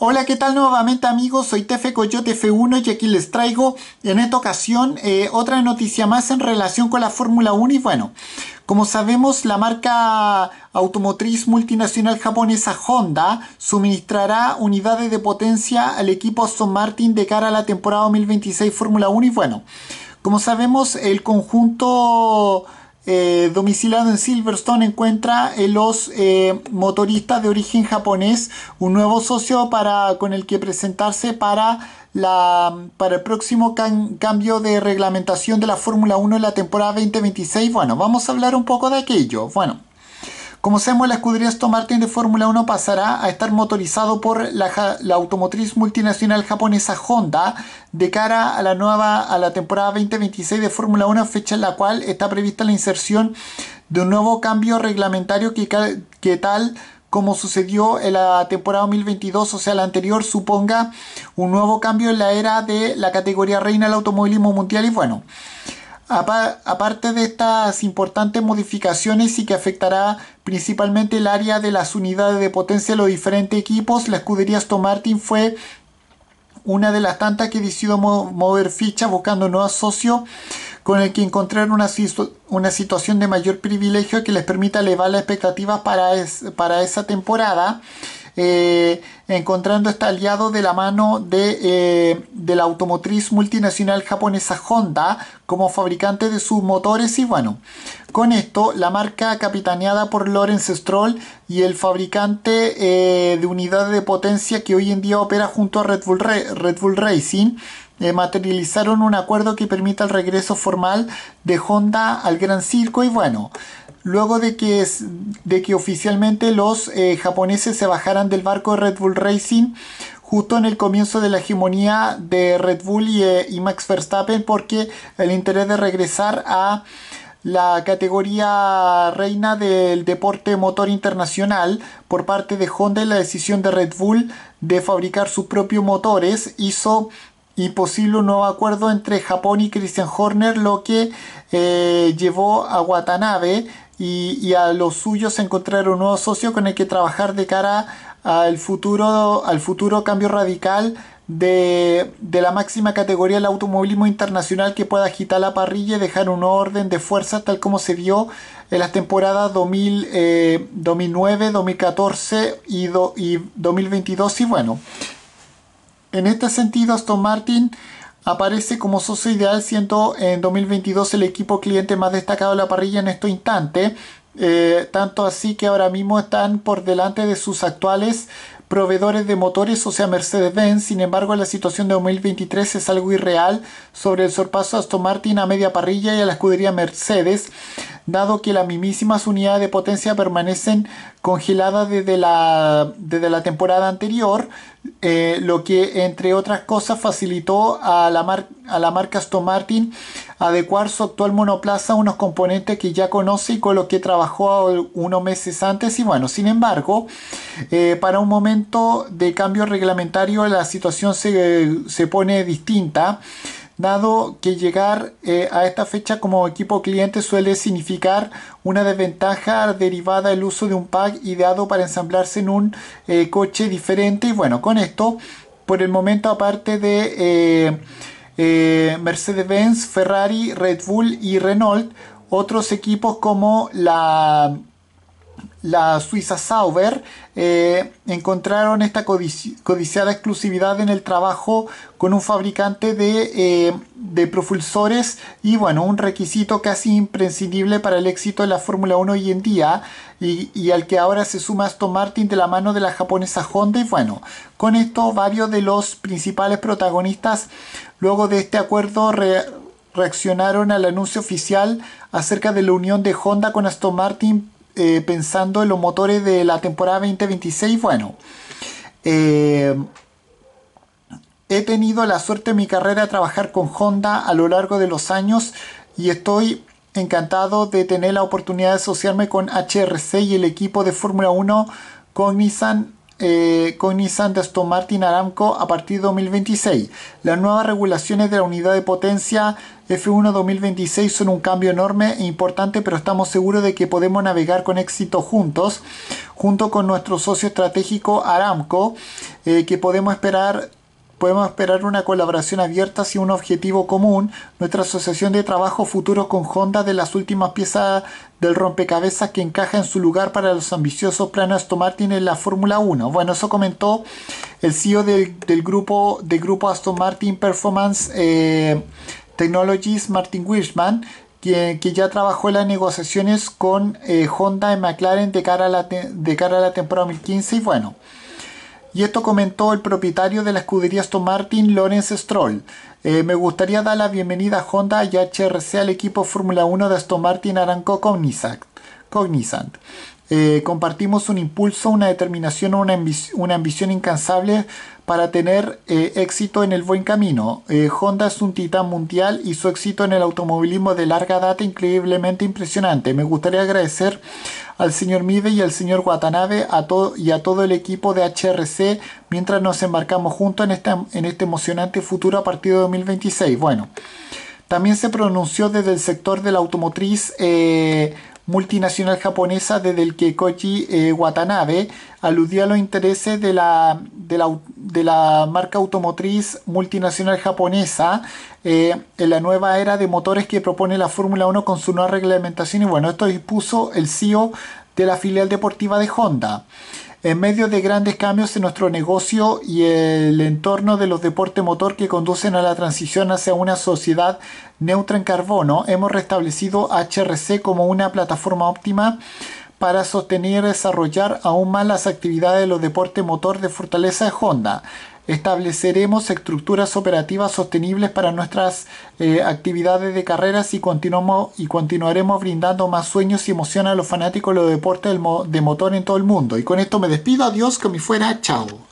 Hola, ¿qué tal nuevamente amigos? Soy Tefe Coyote F1 y aquí les traigo en esta ocasión eh, otra noticia más en relación con la Fórmula 1 y bueno, como sabemos la marca automotriz multinacional japonesa Honda suministrará unidades de potencia al equipo Aston Martin de cara a la temporada 2026 Fórmula 1 y bueno, como sabemos el conjunto domicilado eh, domiciliado en Silverstone, encuentra en eh, los eh, motoristas de origen japonés un nuevo socio para, con el que presentarse para, la, para el próximo cambio de reglamentación de la Fórmula 1 en la temporada 2026. Bueno, vamos a hablar un poco de aquello. Bueno. Como sabemos, la escudería Aston Martin de Fórmula 1 pasará a estar motorizado por la, automotriz multinacional japonesa Honda de cara a la nueva a la temporada 2026 de Fórmula 1, fecha en la cual está prevista la inserción de un nuevo cambio reglamentario que, que tal como sucedió en la temporada 2022, o sea, la anterior, suponga un nuevo cambio en la era de la categoría reina del automovilismo mundial y bueno. Aparte de estas importantes modificaciones y que afectará principalmente el área de las unidades de potencia de los diferentes equipos, la escudería Aston Martin fue una de las tantas que decidió mover ficha buscando nuevo socio con el que encontrar una, una situación de mayor privilegio que les permita elevar las expectativas para, para esa temporada. Eh, encontrando este aliado de la mano de, eh, la automotriz multinacional japonesa Honda como fabricante de sus motores y bueno, con esto la marca capitaneada por Lawrence Stroll y el fabricante eh, de unidades de potencia que hoy en día opera junto a Red Bull, Racing materializaron un acuerdo que permita el regreso formal de Honda al Gran Circo y bueno, luego de que, de que oficialmente los eh, japoneses se bajaran del barco de Red Bull Racing justo en el comienzo de la hegemonía de Red Bull eh, y, Max Verstappen porque el interés de regresar a la categoría reina del deporte motor internacional por parte de Honda y la decisión de Red Bull de fabricar sus propios motores hizo imposible un nuevo acuerdo entre Japón y Christian Horner, lo que eh, llevó a Watanabe y, a los suyos encontrar un nuevo socio con el que trabajar de cara al futuro, al futuro cambio radical de, la máxima categoría del automovilismo internacional que pueda agitar la parrilla y dejar un orden de fuerza tal como se vio en las temporadas 2000, 2009, 2014 y, y 2022 y bueno. En este sentido, Aston Martin aparece como socio ideal siendo en 2022 el equipo cliente más destacado de la parrilla en este instante. Eh, tanto así que ahora mismo están por delante de sus actuales proveedores de motores, o sea Mercedes-Benz. Sin embargo, la situación de 2023 es algo irreal sobre el sorpaso a Aston Martin a media parrilla y a la escudería Mercedes, dado que las mismísimas unidades de potencia permanecen congeladas desde la, desde la temporada anterior, eh, lo que entre otras cosas facilitó a la, a la marca Aston Martin adecuar su actual monoplaza a unos componentes que ya conoce y con los que trabajó unos meses antes. Y bueno, sin embargo, eh, para un momento de cambio reglamentario la situación se, pone distinta dado que llegar eh, a esta fecha como equipo cliente suele significar una desventaja derivada del uso de un pack ideado para ensamblarse en un eh, coche diferente. Y bueno, con esto, por el momento, aparte de... Eh, Mercedes-Benz, Ferrari, Red Bull y Renault. Otros equipos como la la Suiza Sauber, eh, encontraron esta codiciada exclusividad en el trabajo con un fabricante eh, de, propulsores y bueno, un requisito casi imprescindible para el éxito de la Fórmula 1 hoy en día y, al que ahora se suma Aston Martin de la mano de la japonesa Honda y bueno, con esto varios de los principales protagonistas luego de este acuerdo reaccionaron al anuncio oficial acerca de la unión de Honda con Aston Martin eh, pensando en los motores de la temporada 2026, bueno, eh, he tenido la suerte en mi carrera de trabajar con Honda a lo largo de los años y estoy encantado de tener la oportunidad de asociarme con HRC y el equipo de Fórmula 1 Nissan, eh, con Nissan de Martin Aramco a partir de 2026. Las nuevas regulaciones de la unidad de potencia F1 2026 son un cambio enorme e importante, pero estamos seguros de que podemos navegar con éxito juntos, junto con nuestro socio estratégico Aramco, eh, que podemos esperar podemos esperar una colaboración abierta hacia un objetivo común. Nuestra asociación de trabajo futuro con Honda de las últimas piezas del rompecabezas que encaja en su lugar para los ambiciosos planes Aston Martin en la Fórmula 1. Bueno, eso comentó el CEO del, grupo, de grupo Aston Martin Performance eh, Technologies, Martin Wishman, que, ya trabajó en las negociaciones con eh, Honda y McLaren de cara, la de cara a la temporada 2015. Y bueno. Y esto comentó el propietario de la escudería Aston Martin, Lawrence Stroll. Eh, me gustaría dar la bienvenida a Honda y HRC al equipo Fórmula 1 de Aston Martin Aranco Cognizant. Eh, compartimos un impulso, una determinación, una, ambición incansable para tener eh, éxito en el buen camino. Honda es un titán mundial y su éxito en el automovilismo de larga data increíblemente impresionante. Me gustaría agradecer al señor Mide y al señor Watanabe a y a todo el equipo de HRC mientras nos embarcamos juntos en, en este emocionante futuro a partir de 2026. Bueno, también se pronunció desde el sector de la automotriz eh, multinacional japonesa desde el que Koji eh, Watanabe aludió a los intereses de la, de la, de la marca automotriz multinacional japonesa eh, en la nueva era de motores que propone la Fórmula 1 con su nueva reglamentación y bueno, esto dispuso el CEO de la filial deportiva de Honda en medio de grandes cambios en nuestro negocio y el entorno de los deportes motor que conducen a la transición hacia una sociedad neutra en carbono, hemos restablecido HRC como una plataforma óptima para sostener y desarrollar aún más las actividades de los deportes motor de Fortaleza de Honda estableceremos estructuras operativas sostenibles para nuestras eh, actividades de carreras y, continuamos, y continuaremos brindando más sueños y emoción a los fanáticos de los deportes de motor en todo el mundo. Y con esto me despido, adiós, que me fuera, chao.